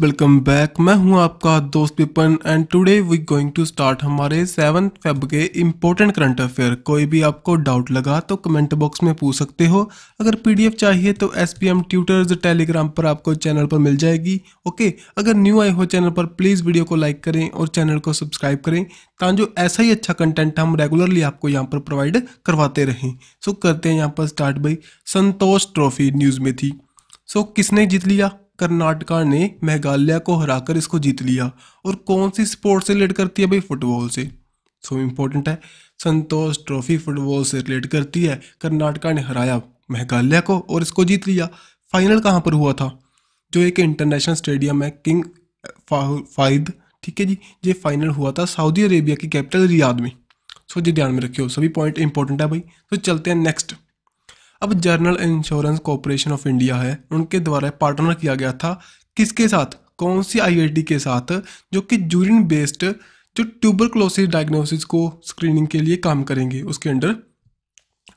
welcome back मैं हूं आपका दोस्त Vipan and today we going to start हमारे सेवन फेब के इम्पोर्टेंट करंट अफेयर कोई भी आपको डाउट लगा तो कमेंट बॉक्स में पूछ सकते हो अगर पीडीएफ चाहिए तो S P M tutors Telegram पर आपको चैनल पर मिल जाएगी ओके अगर न्यू आए हो चैनल पर प्लीज़ वीडियो को लाइक करें और चैनल को सब्सक्राइब करें ताजो ऐसा ही अच्छा कंटेंट हम रेगुलरली आपको यहाँ पर प्रोवाइड करवाते रहें सो करते हैं यहाँ पर start by Santosh trophy news में थी सो किसने जीत लिया कर्नाटका ने मेघालय को हराकर इसको जीत लिया और कौन सी स्पोर्ट से रिलेट करती है भाई फुटबॉल से सो so इम्पोर्टेंट है संतोष ट्रॉफी फुटबॉल से रिलेट करती है कर्नाटका ने हराया मेघालय को और इसको जीत लिया फाइनल कहाँ पर हुआ था जो एक इंटरनेशनल स्टेडियम है किंग फाइद ठीक है जी ये फाइनल हुआ था सऊदी अरेबिया की कैपिटल रियाद में सो so, जी ध्यान में रखियो सभी पॉइंट इंपॉर्टेंट है भाई तो so, चलते हैं नेक्स्ट अब general insurance corporation of India है उनके द्वारा पार्टनर किया गया था किसके साथ कौन सी आईआईटी के साथ जो कि जूरिन बेस्ड जो ट्यूबर क्लोसिस डायग्नोसिस को स्क्रीनिंग के लिए काम करेंगे उसके अंडर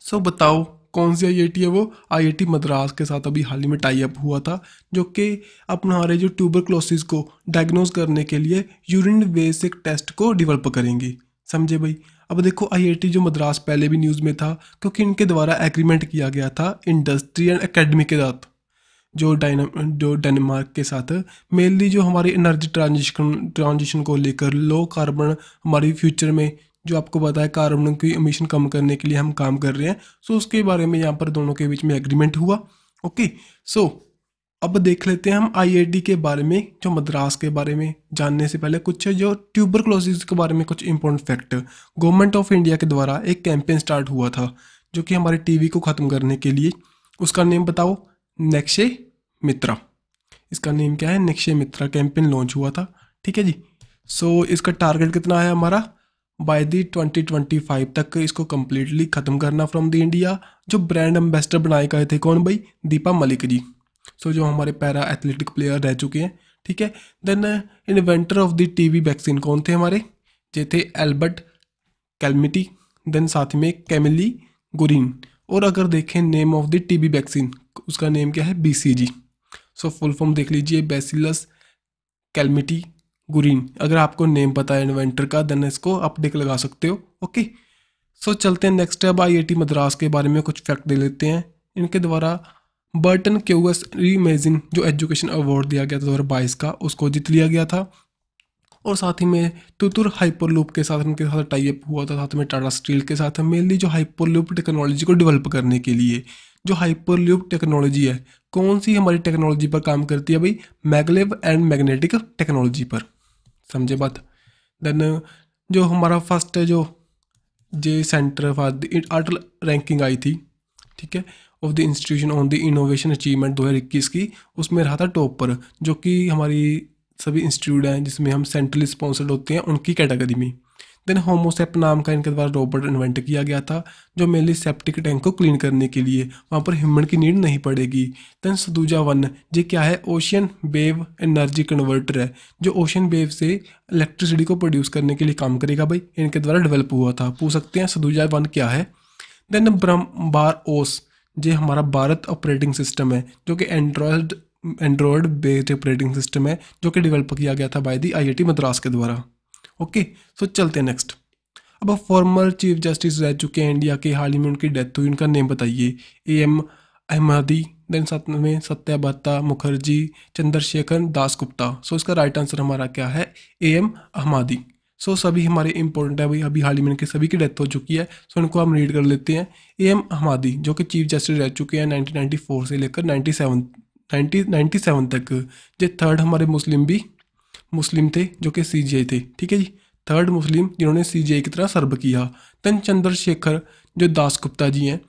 सो बताओ कौन सी आईआईटी है वो आईआईटी मद्रास के साथ अभी हाल ही में टाई अप हुआ था जो कि अपना हमारे जो ट्यूबर क्लोसिस को डायग्नोज करने के लिए यूरिन बेस एक टेस्ट को डिवेलप करेंगी समझे भाई अब देखो आईआईटी जो मद्रास पहले भी न्यूज़ में था क्योंकि इनके द्वारा एग्रीमेंट किया गया था इंडस्ट्री एंड एकेडमी के साथ जो डाइन जो डेनमार्क के साथ मेनली जो हमारी एनर्जी ट्रांजिशन ट्रांजिशन को लेकर लो कार्बन हमारी फ्यूचर में जो आपको पता है कार्बन की अमिशन कम करने के लिए हम काम कर रहे हैं सो उसके बारे में यहाँ पर दोनों के बीच में एग्रीमेंट हुआ ओके सो अब देख लेते हैं हम आईएडी के बारे में जो मद्रास के बारे में जानने से पहले कुछ जो ट्यूबर क्लोसिस के बारे में कुछ important fact government of India के द्वारा एक कैंपेन स्टार्ट हुआ था जो कि हमारे टीवी को ख़त्म करने के लिए उसका नेम बताओ नेक्शे मित्रा इसका नेम क्या है नेक्शे मित्रा कैंपेन लॉन्च हुआ था ठीक है जी सो so, इसका टारगेट कितना है हमारा बाय दी 2025 तक इसको कम्प्लीटली ख़त्म करना फ्रॉम द इंडिया जो ब्रांड एम्बेसडर बनाए गए थे कौन भाई दीपा मलिक जी सो so, जो हमारे पैरा एथलेटिक प्लेयर रह चुके हैं ठीक है then inventor of the TB vaccine कौन थे हमारे जे थे एल्बर्ट कैलमिटी देन साथ में कैमिली गुरीन और अगर देखें name of the TB vaccine उसका नेम क्या है बीसीजी सो फुल फॉर्म देख लीजिए बेसिलस कैलमिटी गुरीन अगर आपको नेम पता है इन्वेंटर का देन इसको आप डिक लगा सकते हो ओके सो so, चलते हैं नेक्स्ट अब आई मद्रास के बारे में कुछ फैक्ट दे लेते हैं इनके द्वारा बर्टन क्यूएस रीमेजिन जो एजुकेशन अवार्ड दिया गया था दो बाईस का उसको जीत लिया गया था और साथ ही में तुतुर हाइपरलूप के साथ उनके साथ टाइप हुआ था साथ में टाटा स्टील के साथ मेनली जो हाइपरलूप टेक्नोलॉजी को डेवलप करने के लिए जो हाइपरलूप टेक्नोलॉजी है कौन सी हमारी टेक्नोलॉजी पर काम करती है भाई मैगलेव एंड मैग्नेटिक टेक्नोलॉजी पर समझे बात देन जो हमारा फर्स्ट जो जे सेंटर फॉर अटल रैंकिंग आई थी ठीक है of the institution on the innovation achievement दो हज़ार इक्कीस की उसमें रहा था टॉप पर जो कि हमारी सभी इंस्टीट्यूट हैं जिसमें हम सेंट्रली स्पॉन्सर्ड होते हैं उनकी कैटेगरी में देन होमोसेप नाम का इनके द्वारा रोबोट इन्वेंट किया गया था जो मेनली सेप्टिक टैंक को क्लीन करने के लिए वहाँ पर ह्यूमन की नीड नहीं पड़ेगी देन सदूजा वन ये क्या है ओशियन वेव एनर्जी कन्वर्टर है जो ओशियन वेव से इलेक्ट्रिसिटी को प्रोड्यूस करने के लिए काम करेगा भाई इनके द्वारा डेवलप हुआ था पूछ सकते हैं सदूजा वन क्या है देन ब्रह्म बार ओस जो हमारा भारत ऑपरेटिंग सिस्टम है जो कि Android Android based operating system है जो कि डेवलप किया गया था बाय दी आईआईटी मद्रास के द्वारा ओके सो चलते हैं नेक्स्ट अब अब फॉर्मर चीफ जस्टिस रह चुके हैं इंडिया के हाल ही में उनकी डेथ हुई उनका नेम बताइए ए एम अहमदी देन साथ में सत्याबत्ता मुखर्जी चंद्रशेखर दास गुप्ता सो इसका राइट आंसर हमारा क्या है A M Ahmadi so so, सभी हमारे इंपॉर्टेंट है भाई अभी हाल ही में इनके सभी की डेथ हो चुकी है सो so, इनको हम रीड कर लेते हैं ए एम हमादी जो कि चीफ जस्टिस रह चुके हैं 1994 से लेकर 97 90 सेवन तक जो थर्ड हमारे मुस्लिम भी मुस्लिम थे जो कि सी थे ठीक है जी थर्ड मुस्लिम जिन्होंने सी की तरह सर्व किया तन चंद्रशेखर जो दास गुप्ता जी हैं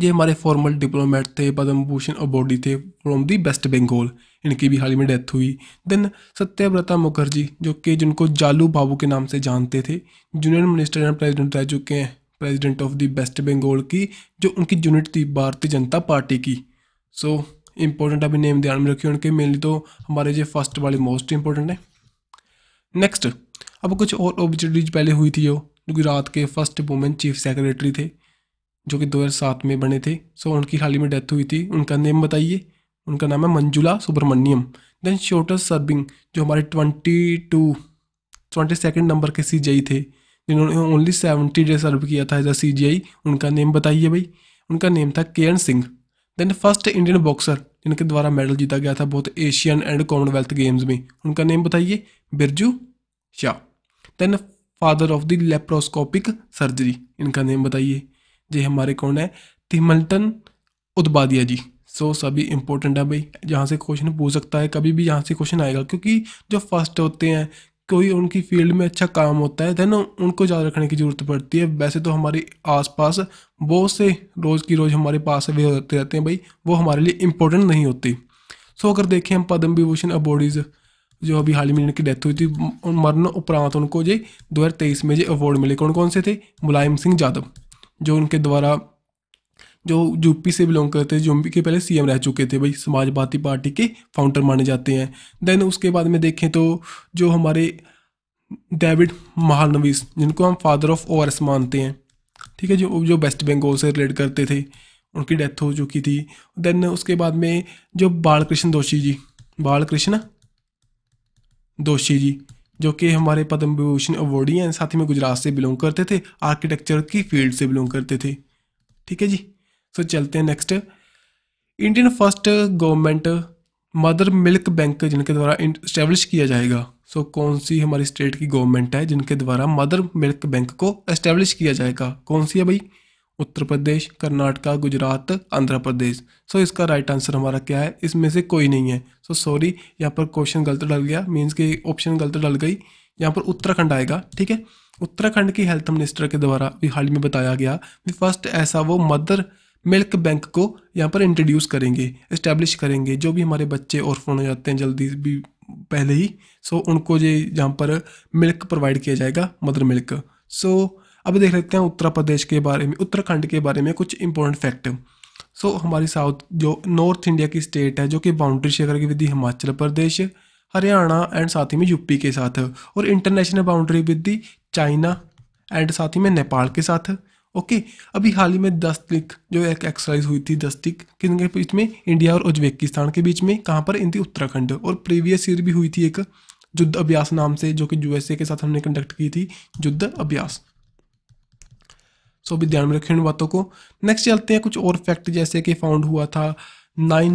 ये हमारे फॉर्मल डिप्लोमेट थे पद्म भूषण अबॉडी थे फ्रॉम दी वेस्ट बंगाल इनकी भी हाल ही में डेथ हुई देन सत्यव्रता मुखर्जी जो कि जिनको जालू बाबू के नाम से जानते थे जूनियर मिनिस्टर एंड प्रेसिडेंट रह चुके हैं president of the West Bengal की जो उनकी यूनिट थी भारतीय जनता पार्टी की सो so, इंपॉर्टेंट अभी नेम ध्यान में रखिए उनके मेनली तो हमारे जो फर्स्ट वाले मोस्ट इंपॉर्टेंट है नेक्स्ट अब कुछ और ऑब्जर्वीज पहले हुई थी वो गुजरात के फर्स्ट वुमेन चीफ सेक्रेटरी थे जो कि 2007 में बने थे सो उनकी हाल ही में डेथ हुई थी उनका नेम बताइए उनका नाम है मंजुला सुब्रमण्यम देन शोटस सर्बिंग जो हमारे twenty two twenty second number के सी थे जिन्होंने ओनली सेवेंटी डे सर्व किया था एज अ सी उनका नेम बताइए भाई उनका नेम था N Singh then first Indian boxer जिनके द्वारा मेडल जीता गया था बहुत एशियन एंड कॉमनवेल्थ गेम्स में उनका नेम बताइए Birju Shah then father of the laparoscopic surgery इनका नेम बताइए जी हमारे कौन है तिमल्टन उदबादिया जी सो so, सभी इंपॉर्टेंट है भाई यहाँ से क्वेश्चन पूछ सकता है कभी भी यहाँ से क्वेश्चन आएगा क्योंकि जो फर्स्ट होते हैं कोई उनकी फील्ड में अच्छा काम होता है देन उनको याद रखने की ज़रूरत पड़ती है वैसे तो हमारे आसपास बहुत से रोज़ की रोज़ हमारे पास अवे होते रहते हैं भाई वो हमारे लिए इम्पोर्टेंट नहीं होती सो अगर देखें हम पद्म विभूषण अवॉर्डीज़ जो अभी हाल ही में इनकी डेथ हुई थी मरण उपरांत उनको जो दो में जो अवार्ड मिले कौन कौन से थे मुलायम सिंह यादव जो उनके द्वारा जो यूपी से बिलोंग करते हैं यूपी के पहले सीएम रह चुके थे भाई समाजवादी पार्टी के फाउंडर माने जाते हैं देन उसके बाद में देखें तो जो हमारे डेविड महानवीस जिनको हम फादर ऑफ ओ मानते हैं ठीक है जो जो वेस्ट बंगाल से रिलेट करते थे उनकी डेथ हो चुकी थी देन उसके बाद में जो बालकृष्ण दोषी जी बालकृष्ण दोषी जी जो कि हमारे पद्म विभूषण अवॉर्डी हैं साथ ही में गुजरात से बिलोंग करते थे आर्किटेक्चर की फील्ड से बिलोंग करते थे ठीक है जी सो so, चलते हैं next Indian first government mother milk bank जिनके द्वारा इस्टेब्लिश किया जाएगा सो so, कौन सी हमारी स्टेट की गवर्नमेंट है जिनके द्वारा मदर मिल्क बैंक को इस्टेब्लिश किया जाएगा कौन सी है भाई उत्तर प्रदेश कर्नाटका गुजरात आंध्र प्रदेश सो so, इसका राइट आंसर हमारा क्या है इसमें से कोई नहीं है सो सॉरी यहाँ पर क्वेश्चन गलत डल गया मीन्स कि ऑप्शन गलत डल गई यहाँ पर उत्तराखंड आएगा ठीक है उत्तराखंड की हेल्थ मिनिस्टर के द्वारा भी हाल ही में बताया गया फर्स्ट ऐसा वो मदर मिल्क बैंक को यहाँ पर इंट्रोड्यूस करेंगे इस्टेब्लिश करेंगे जो भी हमारे बच्चे और फोन हो जाते हैं जल्दी भी पहले ही सो उनको ये यहाँ पर मिल्क प्रोवाइड किया जाएगा मदर मिल्क सो अब देख लेते हैं उत्तर प्रदेश के बारे में उत्तराखंड के बारे में कुछ इंपॉर्टेंट फैक्ट सो so, हमारी साउथ जो नॉर्थ इंडिया की स्टेट है जो कि बाउंड्री शेयर की विधि हिमाचल प्रदेश हरियाणा एंड साथ ही में यूपी के साथ और international boundary with the China and साथ ही में नेपाल के साथ ओके अभी हाल ही में दस तक जो एक एक्सरसाइज हुई थी दस तक किनके बीच में इंडिया और उज्बेकिस्तान के बीच में कहाँ पर इनकी उत्तराखंड और प्रीवियस ईयर भी हुई थी एक युद्ध अभ्यास नाम से जो कि यूएसए के साथ हमने कंडक्ट की थी युद्ध अभ्यास सो अभी ध्यान में रखें बातों को नेक्स्ट चलते हैं कुछ और फैक्ट जैसे कि फाउंड हुआ था नाइन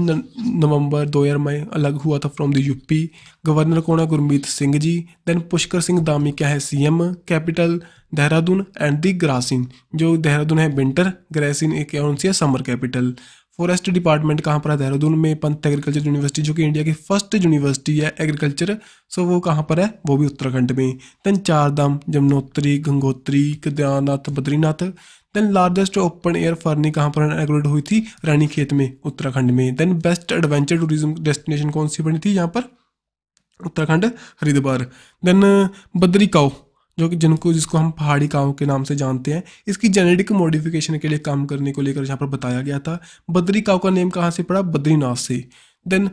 नवंबर दो हज़ार में अलग हुआ था फ्रॉम द यूपी गवर्नर कौन है गुरमीत सिंह जी देन पुष्कर सिंह दामी क्या है C M capital Dehradun and the Gairsain जो देहरादून है विंटर ग्रासिन एक कौन सी है समर कैपिटल फॉरेस्ट डिपार्टमेंट कहाँ पर है देहरादून में पंत एग्रीकल्चर यूनिवर्सिटी जो कि इंडिया की फर्स्ट यूनिवर्सिटी है एग्रीकल्चर सो वो कहाँ पर है वो भी उत्तराखंड में then Char Dham Yamunotri Gangotri Kedarnath Badrinath then largest open air fernery कहाँ पर इनाग्रेट हुई थी रानी खेत में उत्तराखंड में then best adventure tourism destination कौन सी बनी थी यहाँ पर Uttarakhand Haridwar then uh, Badri cow जो कि जिनको जिसको हम पहाड़ी काओ के नाम से जानते हैं इसकी जेनेटिक मॉडिफिकेशन के लिए काम करने को लेकर यहाँ पर बताया गया था बद्री काओ का नेम कहाँ से पड़ा बद्रीनाथ से देन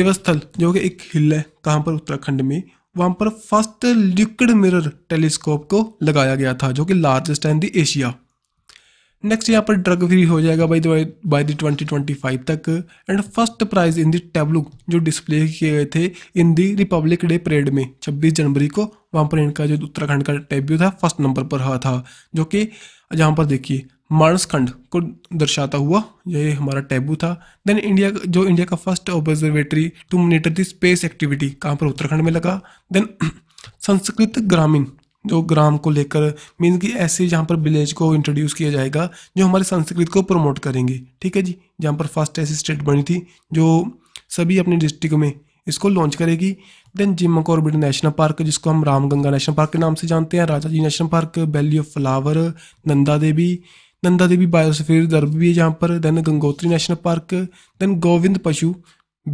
देवस्थल जो कि एक हिल है कहाँ पर उत्तराखंड में वहाँ पर फर्स्ट लिक्विड मिरर टेलीस्कोप को लगाया गया था जो कि लार्जेस्ट है इन दी एशिया नेक्स्ट यहाँ पर ड्रग फ्री हो जाएगा by by the twenty twenty five तक and first prize in the tableau जो डिस्प्ले किए गए थे in the republic day parade में छब्बीस जनवरी को वहाँ पर इनका जो उत्तराखंड का टेब्यू था फर्स्ट नंबर पर रहा था जो कि जहाँ पर देखिए मानसखंड को दर्शाता हुआ यह हमारा टैबू था देन इंडिया जो इंडिया का first observatory to monitor the space activity कहाँ पर उत्तराखंड में लगा देन संस्कृत ग्रामीण जो तो ग्राम को लेकर मीन्स कि ऐसे जहाँ पर विलेज को इंट्रोड्यूस किया जाएगा जो हमारी संस्कृति को प्रमोट करेंगे ठीक है जी जहाँ पर फर्स्ट ऐसी स्टेट बनी थी जो सभी अपने डिस्ट्रिक्ट में इसको लॉन्च करेगी then Jim Corbett national park जिसको हम रामगंगा नेशनल पार्क के नाम से जानते हैं Rajaji national park valley of flower Nanda Devi Nanda Devi biosphere दर्ब भी है जहाँ पर then Gangotri national park then Govind Pashu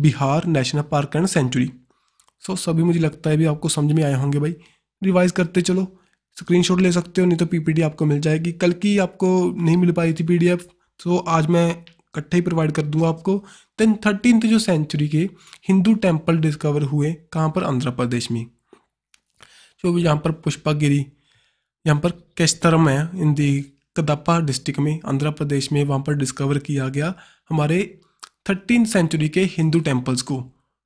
Vihar national park and sanctuary so so, सभी मुझे लगता है भी आपको समझ में आए होंगे भाई रिवाइज करते चलो स्क्रीनशॉट ले सकते हो नहीं तो पीपीडी आपको मिल जाएगी कल की आपको नहीं मिल पाई थी पीडीएफ तो आज मैं इकट्ठे ही प्रोवाइड कर दूंगा आपको देन थर्टीन जो सेंचुरी के हिंदू टेम्पल डिस्कवर हुए कहाँ पर आंध्र प्रदेश में जो भी यहाँ पर पुष्पागिरी यहाँ पर केस्तरम है इन दी कदापा डिस्ट्रिक्ट में आंध्र प्रदेश में वहाँ पर डिस्कवर किया गया हमारे थर्टीन सेंचुरी के हिंदू टेम्पल्स को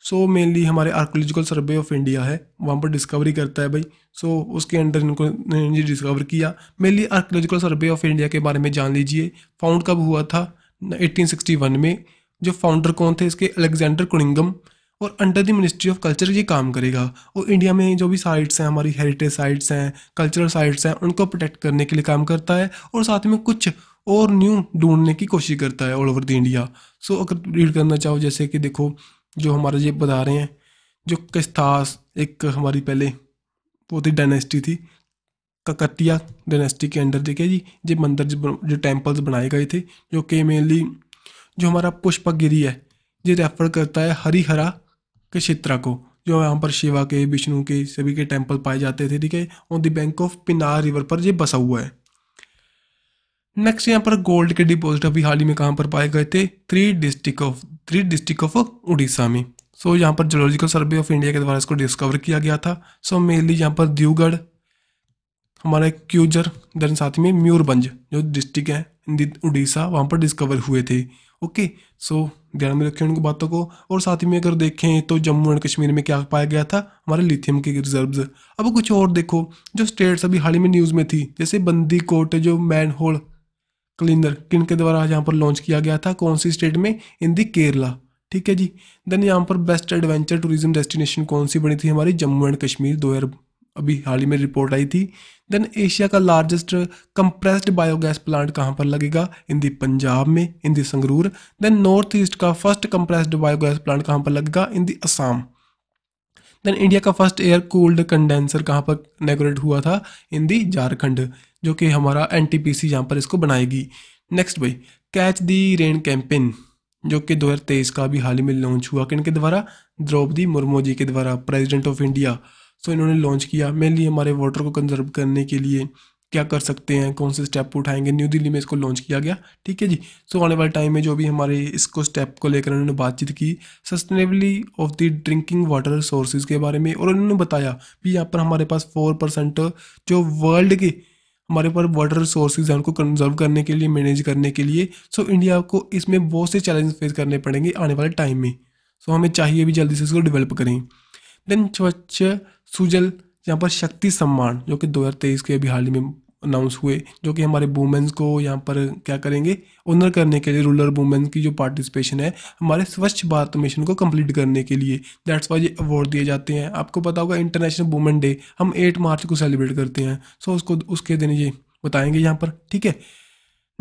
सो so, मेनली हमारे आर्कोलॉजिकल सर्वे ऑफ इंडिया है वहाँ पर डिस्कवरी करता है भाई सो so, उसके अंडर इनको ने डिस्कवर किया mainly archaeological survey of India के बारे में जान लीजिए फाउंड कब हुआ था 1861 में जो फाउंडर कौन थे इसके अलेक्जेंडर कुणिंगम और under the ministry of culture ये काम करेगा और इंडिया में जो भी साइट्स हैं हमारी हेरिटेज साइट्स हैं कल्चरल साइट्स हैं उनको प्रोटेक्ट करने के लिए काम करता है और साथ में कुछ और न्यू ढूंढने की कोशिश करता है all over the India so अगर रीड करना चाहो जैसे कि देखो जो हमारे ये बता रहे हैं जो किस्तास एक हमारी पहले वो थी डायनेस्टी थी ककतिया डायनेस्टी के अंडर देखे जी ये मंदिर जो टेम्पल्स बनाए गए थे जो कि मेनली जो हमारा पुष्पगिरी है ये रेफर करता है हरिहरा के क्षेत्र को जो यहाँ पर शिवा के विष्णु के सभी के टेम्पल पाए जाते थे ठीक है on the bank of Penner river पर ये बसा हुआ है नेक्स्ट यहाँ पर गोल्ड के डिपॉजिट अभी हाल ही में कहाँ पर पाए गए थे three district of three district of Orissa में सो so, यहाँ पर जोलॉजिकल सर्वे ऑफ इंडिया के द्वारा इसको डिस्कवर किया गया था सो मेनली यहाँ पर दीवगढ़ हमारा क्यूजर देन साथ में म्यूरबंज जो डिस्ट्रिक्ट है उड़ीसा वहाँ पर डिस्कवर हुए थे ओके सो ध्यान में रखें उनको बातों को और साथ ही में अगर देखें तो जम्मू एंड कश्मीर में क्या पाया गया था हमारे लिथियम के रिजर्व्स अब कुछ और देखो जो स्टेट्स अभी हाल ही में न्यूज़ में थी जैसे बंदी कोट जो मैन होल क्लीनर किन के द्वारा यहाँ पर लॉन्च किया गया था कौन सी स्टेट में इन दी केरला ठीक है जी देन यहाँ पर बेस्ट एडवेंचर टूरिज्म डेस्टिनेशन कौन सी बनी थी हमारी जम्मू एंड कश्मीर दो अभी हाल ही में रिपोर्ट आई थी देन एशिया का लार्जेस्ट कंप्रेस्ड बायोगैस प्लांट कहाँ पर लगेगा इन दी पंजाब में in the Sangrur then north east का फर्स्ट कंप्रेस्ड बायोगैस प्लांट कहाँ पर लगेगा in the Assam then India का फर्स्ट एयर कूल्ड कंडेंसर कहाँ पर नेगोरेट हुआ था इन दी झारखंड जो कि हमारा एन टी पी सी यहाँ पर इसको बनाएगी नेक्स्ट भाई कैच दी रेन कैंपेन जो कि 2023 का भी हाल ही में लॉन्च हुआ किन के द्वारा द्रौपदी मुर्मू जी के द्वारा प्रेसिडेंट ऑफ इंडिया सो इन्होंने लॉन्च किया मेनली हमारे वाटर को कंजर्व करने के लिए क्या कर सकते हैं कौन से स्टेप उठाएंगे न्यू दिल्ली में इसको लॉन्च किया गया ठीक है जी सो आने वाले टाइम में जो भी हमारे इसको स्टेप को लेकर उन्होंने बातचीत की sustainably of the drinking water sources के बारे में और उन्होंने बताया कि यहाँ पर हमारे पास फोर परसेंट जो वर्ल्ड के हमारे पास वाटर रिसोर्सेज हैं उनको कंजर्व करने के लिए मैनेज करने के लिए सो so, इंडिया को इसमें बहुत से चैलेंज फेस करने पड़ेंगे आने वाले टाइम में सो so, हमें चाहिए भी जल्दी से इसको डेवलप करें देन स्वच्छ सुजल यहाँ पर शक्ति सम्मान जो कि 2023 के अभी हाल ही में अनाउंस हुए जो कि हमारे वुमेंस को यहाँ पर क्या करेंगे ऑनर करने के लिए रूरल वुमेंस की जो पार्टिसिपेशन है हमारे स्वच्छ भारत मिशन को कंप्लीट करने के लिए दैट्स वाई ये अवार्ड दिए जाते हैं आपको पता होगा इंटरनेशनल वुमेन डे हम एट मार्च को सेलिब्रेट करते हैं सो उसको उसके दिन ये बताएंगे यहाँ पर ठीक है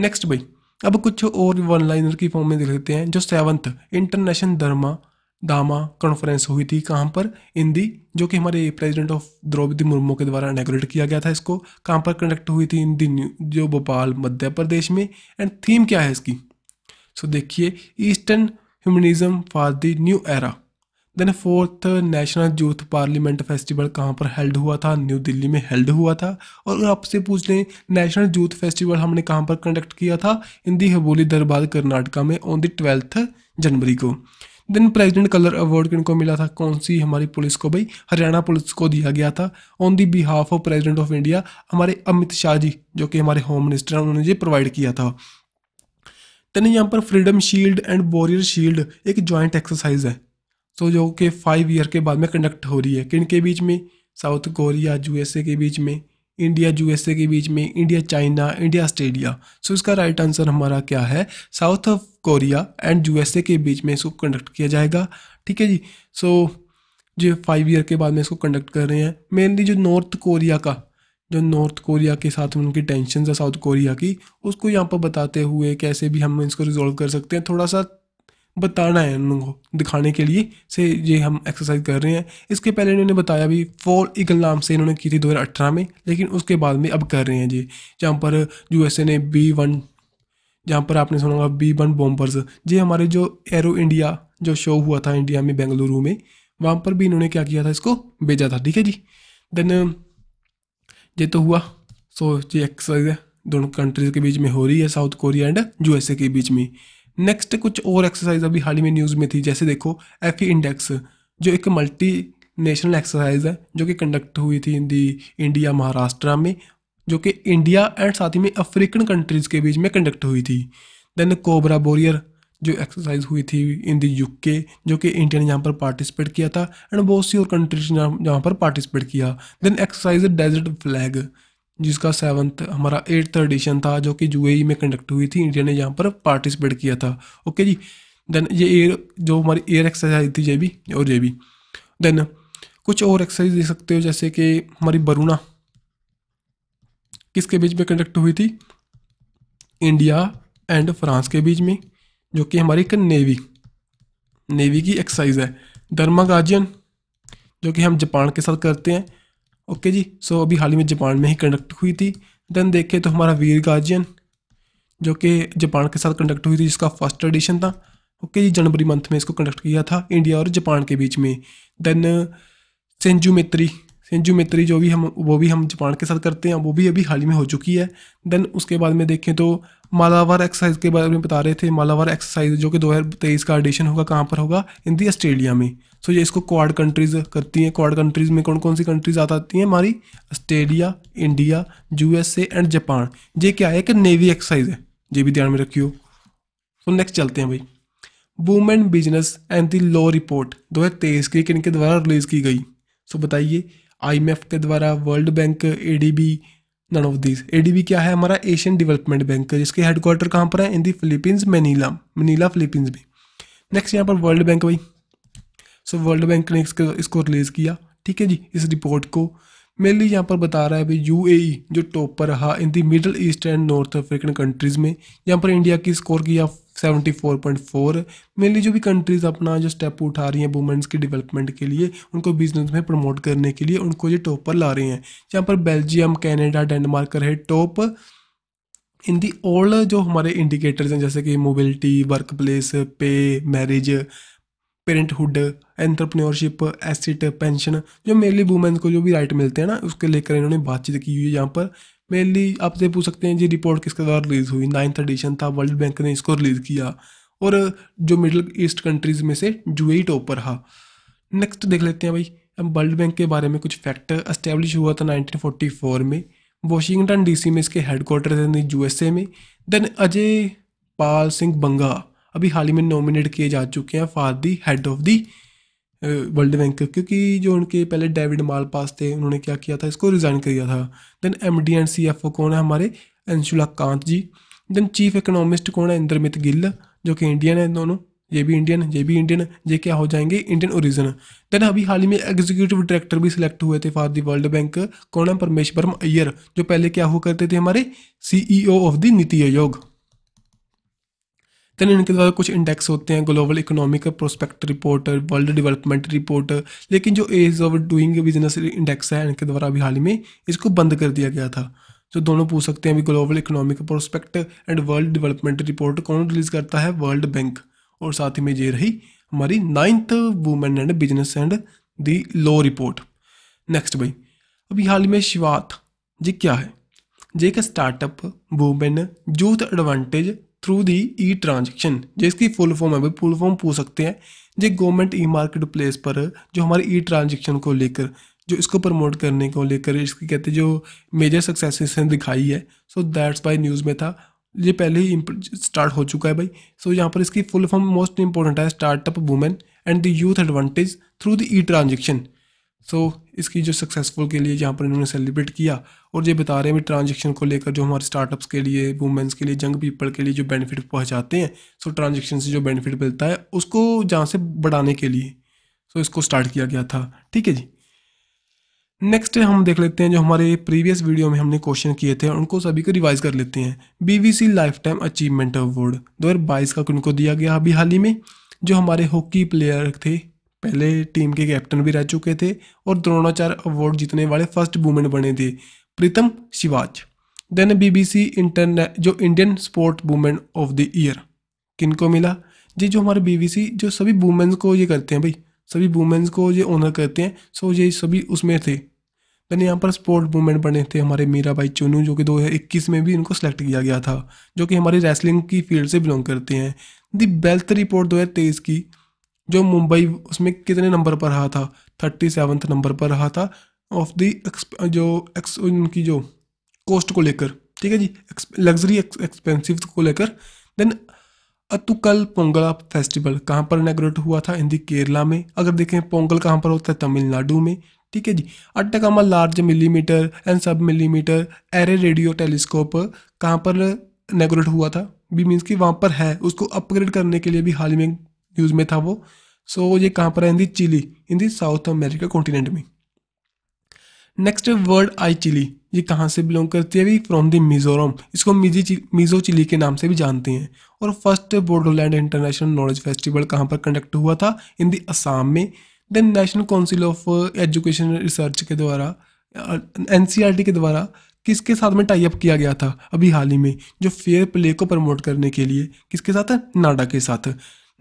नेक्स्ट भाई अब कुछ और वन लाइनर की फॉर्म में देख लेते हैं जो सेवन्थ इंटरनेशनल धर्मा दामा कॉन्फ्रेंस हुई थी कहाँ पर इंदी जो कि हमारे प्रेसिडेंट ऑफ द्रौपदी मुर्मू के द्वारा इनाग्रेट किया गया था इसको कहाँ पर कंडक्ट हुई थी इंदी जो भोपाल मध्य प्रदेश में एंड थीम क्या है इसकी सो देखिए eastern humanism for the new era then fourth national youth parliament festival कहाँ पर हेल्ड हुआ था न्यू दिल्ली में हेल्ड हुआ था और आपसे पूछ लें नेशनल यूथ फेस्टिवल हमने कहाँ पर कंडक्ट किया था इन दी हबोली दरबार कर्नाटका में ऑन द ट्वेल्थ जनवरी को देन प्रेजिडेंट कलर अवार्ड किन को मिला था कौन सी हमारी पुलिस को भाई हरियाणा पुलिस को दिया गया था on the behalf of president of India हमारे अमित शाह जी जो कि हमारे होम मिनिस्टर हैं उन्होंने ये प्रोवाइड किया था देन यहाँ पर freedom shield and warrior shield एक जॉइंट एक्सरसाइज है सो जो कि फाइव ईयर के बाद में कंडक्ट हो रही है किन के बीच में साउथ कोरिया यूएसए के बीच में इंडिया यूएसए के बीच में India China India Australia so इसका राइट आंसर हमारा क्या है south of Korea and USA के बीच में इसको कंडक्ट किया जाएगा ठीक है जी सो जो फाइव ईयर के बाद में इसको कंडक्ट कर रहे हैं मेनली जो नॉर्थ कोरिया का जो नॉर्थ कोरिया के साथ उनकी टेंशन है साउथ कोरिया की उसको यहाँ पर बताते हुए कैसे भी हम इसको रिजोल्व कर सकते हैं थोड़ा सा बताना है उनको दिखाने के लिए से ये हम एक्सरसाइज कर रहे हैं इसके पहले इन्होंने बताया भी फोर ईगल नाम से इन्होंने की थी 2018 में लेकिन उसके बाद में अब कर रहे हैं जी जहाँ पर यू ने बी वन जहाँ पर आपने सुना होगा बी वन बॉम्बर्स ये हमारे जो एरो इंडिया जो शो हुआ था इंडिया में बेंगलुरु में वहाँ पर भी इन्होंने क्या किया था इसको भेजा था ठीक है जी देन ये तो हुआ सो ये एक्सरसाइज दोनों कंट्रीज़ के बीच में हो रही है साउथ कोरिया एंड यूएसए के बीच में नेक्स्ट कुछ और एक्सरसाइज अभी हाल ही में न्यूज़ में थी जैसे देखो एफ इंडेक्स e जो एक मल्टी नेशनल एक्सरसाइज है जो कि कंडक्ट हुई थी इन दी इंडिया महाराष्ट्र में जो कि इंडिया एंड साथ ही में अफ्रीकन कंट्रीज़ के बीच में कंडक्ट हुई थी देन कोबरा बोरियर जो एक्सरसाइज हुई थी इन दी यूके जो कि इंडिया ने यहाँ पर पार्टिसिपेट किया था एंड बहुत सी और कंट्रीज ने यहाँ पर पार्टिसिपेट किया देन एक्सरसाइज डेजर्ट फ्लैग जिसका सेवन्थ हमारा एट्थ एडिशन था जो कि यूएई e में कंडक्ट हुई थी इंडिया ने यहाँ पर पार्टिसिपेट किया था ओके जी देन ये एयर जो हमारी एयर एक्सरसाइज थी ये भी और ये भी देन कुछ और एक्सरसाइज देख सकते हो जैसे कि हमारी बरुणा किसके बीच में कंडक्ट हुई थी इंडिया एंड फ्रांस के बीच में जो कि हमारी एक नेवी नेवी की एक्सरसाइज है धर्मा गाजियन जो कि हम जापान के साथ करते हैं ओके जी सो अभी हाल ही में जापान में ही कंडक्ट हुई थी देन देखें तो हमारा वीर गार्जियन जो कि जापान के साथ कंडक्ट हुई थी जिसका फर्स्ट एडिशन था ओके जी जनवरी मंथ में इसको कंडक्ट किया था इंडिया और जापान के बीच में देन सेंजू मित्री मित्री जो भी हम वो भी हम जापान के साथ करते हैं वो भी अभी हाल ही में हो चुकी है देन उसके बाद में देखें तो मालावार एक्सरसाइज के बारे में बता रहे थे मालावार एक्सरसाइज जो कि दो हज़ार तेईस का एडिशन होगा कहाँ पर होगा इन दी ऑस्ट्रेलिया में सो ये इसको क्वाड कंट्रीज़ करती हैं क्वाड कंट्रीज़ में कौन कौन सी कंट्रीज़ आता आती हैं हमारी Australia India USA and Japan ये क्या है कि नेवी एक्सरसाइज है ये भी ध्यान में रखियो सो नेक्स्ट चलते हैं भाई women business and the law report दो हज़ार तेईस की किन के द्वारा रिलीज़ की गई सो बताइए आईएमएफ के द्वारा world bank ADB none of this ADB क्या है हमारा एशियन डेवलपमेंट बैंक जिसके हेडक्वार्टर कहाँ पर है in the Philippines Manila Manila Philippines में नेक्स्ट यहाँ पर वर्ल्ड बैंक भाई सो वर्ल्ड बैंक ने इसको इसको रिलीज़ किया ठीक है जी इस रिपोर्ट को मेनली यहाँ पर बता रहा है भाई यू e, जो टॉप पर रहा in the middle east and north African countries में यहाँ पर इंडिया की स्कोर किया seventy four point four mainly जो भी कंट्रीज़ अपना जो स्टेप उठा रही हैं वुमेंस की डेवलपमेंट के लिए उनको बिजनेस में प्रमोट करने के लिए उनको ये टॉप पर ला रहे हैं जहाँ पर बेल्जियम कैनेडा डेनमार्क रहे टॉप इन दी ऑल जो हमारे इंडिकेटर्स हैं जैसे कि mobility work place pay marriage parenthood entrepreneurship asset pension जो मेनली वुमेन को जो भी राइट मिलते हैं ना उसके लेकर इन्होंने बातचीत की हुई है यहाँ पर मेनली आपसे पूछ सकते हैं जी रिपोर्ट किसके द्वारा रिलीज़ हुई नाइन्थ एडिशन था वर्ल्ड बैंक ने इसको रिलीज़ किया और जो मिडिल ईस्ट कंट्रीज़ में से यूएई टॉप पर रहा नेक्स्ट देख लेते हैं भाई अब वर्ल्ड बैंक के बारे में कुछ फैक्ट एस्टेब्लिश हुआ था 1944 में वॉशिंगटन डीसी में इसके हेडकोार्टर थे यूएसए में देन अजय पाल सिंह बंगा अभी हाल ही में नॉमिनेट किए जा चुके हैं for the head of the world bank क्योंकि जो उनके पहले डेविड मालपास थे उन्होंने क्या किया था इसको रिज़ाइन किया था then M D and C F O कौन है हमारे Anshula Kant ji then chief economist कौन है इंद्रमित गिल जो कि इंडियन है दोनों ये भी इंडियन ये भी इंडियन ये क्या हो जाएंगे इंडियन ओरिजिन देन अभी हाल ही में एग्जीक्यूटिव डायरेक्टर भी सिलेक्ट हुए थे फॉर दी वर्ल्ड बैंक कौन है परमेश्वरम अय्यर जो पहले क्या हुआ करते थे हमारे सीईओ ऑफ द नीति आयोग देन इनके द्वारा कुछ इंडेक्स होते हैं global economic prospect reporter world development reporter लेकिन जो ease of doing business index है इनके द्वारा अभी हाल ही में इसको बंद कर दिया गया था जो तो दोनों पूछ सकते हैं अभी global economic prospect and world development report कौन रिलीज करता है वर्ल्ड बैंक और साथ ही में ये रही हमारी ninth women and business and the law report next भाई अभी हाल में शिवात जी क्या है जे एक startup women youth advantage through the e transaction जिसकी फुल फॉर्म है भाई फुल फॉर्म पूछ सकते हैं जो गवर्नमेंट ई मार्केट प्लेस पर जो हमारे ई ट्रांजेक्शन को लेकर जो इसको प्रमोट करने को लेकर इसकी कहते जो मेजर सक्सेस ने दिखाई है सो दैट्स बाई न्यूज़ में था ये पहले ही स्टार्ट हो चुका है भाई सो so, यहाँ पर इसकी फुल फॉर्म मोस्ट इंपॉर्टेंट है startup women and the youth advantage through the e transaction so so, इसकी जो सक्सेसफुल के लिए जहाँ पर इन्होंने सेलिब्रेट किया और ये बता रहे हैं भी ट्रांजेक्शन को लेकर जो हमारे स्टार्टअप्स के लिए वुमेंस के लिए जंग पीपल के लिए जो बेनिफिट पहुँचाते हैं सो so, ट्रांजेक्शन से जो बेनिफिट मिलता है उसको जहाँ से बढ़ाने के लिए सो so, इसको स्टार्ट किया गया था ठीक है जी नेक्स्ट हम देख लेते हैं जो हमारे प्रीवियस वीडियो में हमने क्वेश्चन किए थे उनको सभी को रिवाइज कर लेते हैं BBC lifetime achievement award दो हज़ार बाईस का उनको दिया गया अभी हाल ही में जो हमारे हॉकी प्लेयर थे पहले टीम के कैप्टन भी रह चुके थे और द्रोणाचार्य अवार्ड जीतने वाले फर्स्ट वुमेन बने थे प्रीतम शिवाज देन बीबीसी इंटरने जो Indian sport women of the year किनको मिला जी जो हमारे बीबीसी जो सभी वूमेन्स को ये करते हैं भाई सभी वुमेन्स को ये ऑनर करते हैं सो ये सभी उसमें थे देन यहाँ पर स्पोर्ट वूमेन बने थे हमारे मीरा बाई चोनू जो कि 2021 में भी इनको सेलेक्ट किया गया था जो कि हमारी रेसलिंग की फील्ड से बिलोंग करते हैं दी बेल्थ रिपोर्ट तेईस की जो मुंबई उसमें कितने नंबर पर रहा था थर्टी सेवन्थ नंबर पर रहा था ऑफ दी जो एक्स उनकी जो कॉस्ट को लेकर ठीक है जी लग्जरी एक्सपेंसिव को लेकर देन अतुकल पोंगला फेस्टिवल कहाँ पर इनाग्रेट हुआ था इन दी केरला में अगर देखें पोंगल कहाँ पर होता है तमिलनाडु में ठीक है जी Atacama large millimeter and sub millimeter array radio telescope कहाँ पर इनाग्रेट हुआ था भी मीन्स कि वहाँ पर है उसको अपग्रेड करने के लिए भी हाल ही में न्यूज में था वो सो so, ये कहाँ पर है in the Chile in the South America continent में नेक्स्ट वर्ड आई चिली ये कहाँ से बिलोंग करती है फ्रॉम दी मिजोरम इसको मिजी मिजो चिली के नाम से भी जानते हैं और first Bodoland international knowledge festival कहाँ पर कंडक्ट हुआ था इन दी असम में then national council of education research के द्वारा एन e के द्वारा किसके साथ में टाई अप किया गया था अभी हाल ही में जो फेयर प्ले को प्रमोट करने के लिए किसके साथ है नाडा के साथ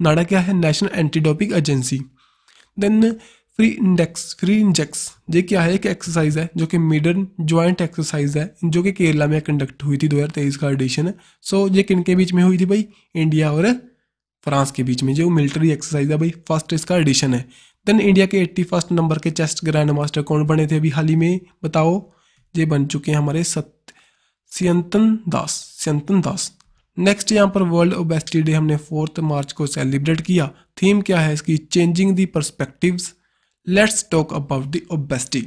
नाडा क्या है national anti doping agency then free index free index ये क्या है एक एक्सरसाइज है जो कि मिडन ज्वाइंट एक्सरसाइज है जो कि केरला में कंडक्ट हुई थी 2023 का एडिशन है सो ये किन के बीच में हुई थी भाई इंडिया और फ्रांस के बीच में जो मिलिट्री एक्सरसाइज है भाई फर्स्ट इसका एडिशन है देन इंडिया के एट्टी फर्स्ट नंबर के चेस्ट ग्रैंड मास्टर कौन बने थे अभी हाल ही में बताओ ये बन चुके हैं हमारे सत्य सियंतन दास सियंतन दास नेक्स्ट यहाँ पर वर्ल्ड ओबेसिटी डे हमने फोर्थ मार्च को सेलिब्रेट किया थीम क्या है इसकी changing the perspectives let's talk about the obesity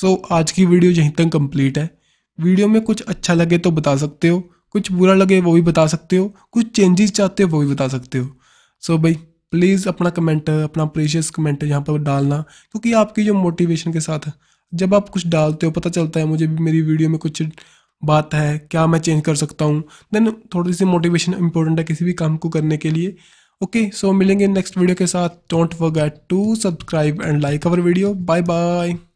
so आज की वीडियो यहीं तक कंप्लीट है वीडियो में कुछ अच्छा लगे तो बता सकते हो कुछ बुरा लगे वो भी बता सकते हो कुछ चेंजेस चाहते हो वो भी बता सकते हो सो so, भाई प्लीज़ अपना कमेंट अपना प्रेशियस कमेंट यहाँ पर डालना क्योंकि आपकी जो मोटिवेशन के साथ जब आप कुछ डालते हो पता चलता है मुझे भी मेरी वीडियो में कुछ बात है क्या मैं चेंज कर सकता हूँ देन थोड़ी सी मोटिवेशन इंपॉर्टेंट है किसी भी काम को करने के लिए ओके सो मिलेंगे नेक्स्ट वीडियो के साथ don't forget to subscribe and like our video bye bye